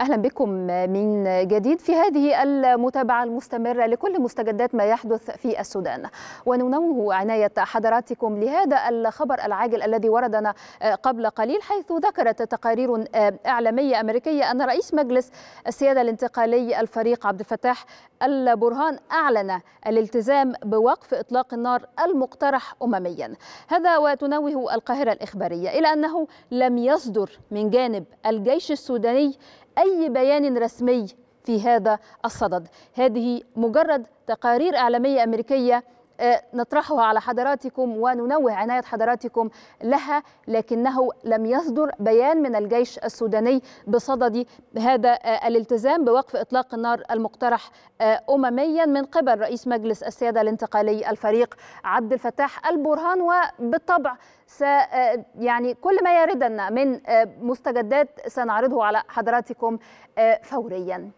أهلا بكم من جديد في هذه المتابعة المستمرة لكل مستجدات ما يحدث في السودان وننوه عناية حضراتكم لهذا الخبر العاجل الذي وردنا آه، قبل قليل حيث ذكرت تقارير آه، إعلامية أمريكية أن رئيس مجلس السيادة الانتقالي الفريق عبد الفتاح البرهان أعلن الالتزام بوقف إطلاق النار المقترح أمميا هذا وتنوه القاهرة الإخبارية إلى أنه لم يصدر من جانب الجيش السوداني أي أي بيان رسمي في هذا الصدد هذه مجرد تقارير إعلامية أمريكية آه، نطرحها على حضراتكم وننوه عناية حضراتكم لها لكنه لم يصدر بيان من الجيش السوداني بصدد هذا آه، الالتزام بوقف إطلاق النار المقترح آه، أمميا من قبل رئيس مجلس السيادة الانتقالي الفريق عبد الفتاح البرهان وبالطبع س يعني كل ما يردنا من مستجدات سنعرضه على حضراتكم فوريا